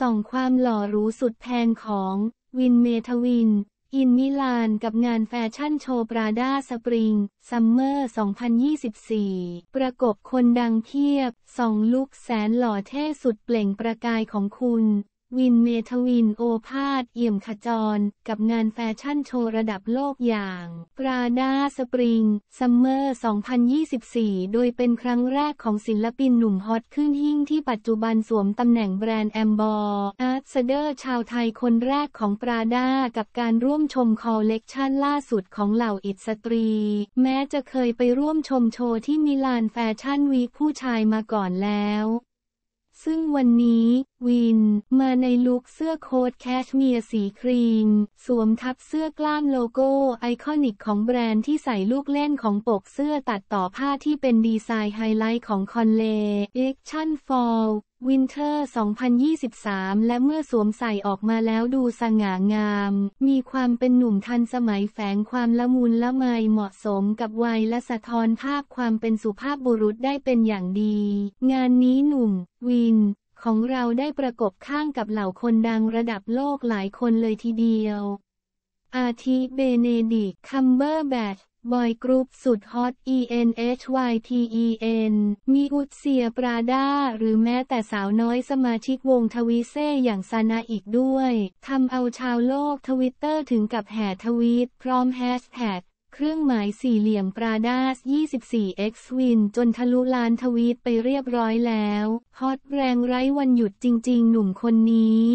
สองความหล่อหรูสุดแพงของวินเมทวิน อินมิลานกับงานแฟชั่นโชว์ปราด้าสปริงซัมเมอร์ 2024 ประกบคนดังเทียบสองลุคแสนหล่อเท่สุดเปล่งประกายของคุณวินเมทวินโอภาส เอี่ยมขจร กับงานแฟชั่นโชว์ระดับโลกอย่างปราดาสปริงซัมเมอร์2024 โดยเป็นครั้งแรกของศิลปินหนุ่มฮอตขึ้นยิ่งที่ปัจจุบันสวมตำแหน่งแบรนด์แอมบอร์อาร์ตเดอร์ชาวไทยคนแรกของปราดากับการร่วมชมคอลเลกชันล่าสุดของเหล่าอิสตรี แม้จะเคยไปร่วมชมโชว์ที่มิลานแฟชั่นวีคผู้ชายมาก่อนแล้วซึ่งวันนี้วิน มาในลุคเสื้อโค้ทแคชเมียร์สีครีม สวมทับเสื้อกล้ามโลโก้ ไอคอนิกของแบรนด์ที่ใส่ลูกเล่นของปกเสื้อตัดต่อผ้าที่เป็นดีไซน์ไฮไลท์ของคอนเลเอ็กชั่นฟอลวินเทอร์2023 และเมื่อสวมใส่ออกมาแล้วดูสง่างาม มีความเป็นหนุ่มทันสมัย แฝงความละมุนละไมเหมาะสมกับวัย และสะท้อนภาพความเป็นสุภาพบุรุษได้เป็นอย่างดี งานนี้หนุ่ม วิน ของเราได้ประกบข้างกับเหล่าคนดังระดับโลกหลายคนเลยทีเดียว อาทิเบเนดิคัมเบอร์แบทบอยกรุ๊ปสุดฮอต ENHYTEN มีอุตเซียปราดาหรือแม้แต่สาวน้อยสมาชิกวงทวีเซ่อย่างซานาอีกด้วย ทำเอาชาวโลกทวิตเตอร์ถึงกับแห่ทวีตพร้อมแฮชแท็กเครื่องหมายสี่เหลี่ยมปราดาส 24x วินจนทะลุลานทวีตไปเรียบร้อยแล้ว ฮอตแรงไร้วันหยุดจริงๆ หนุ่มคนนี้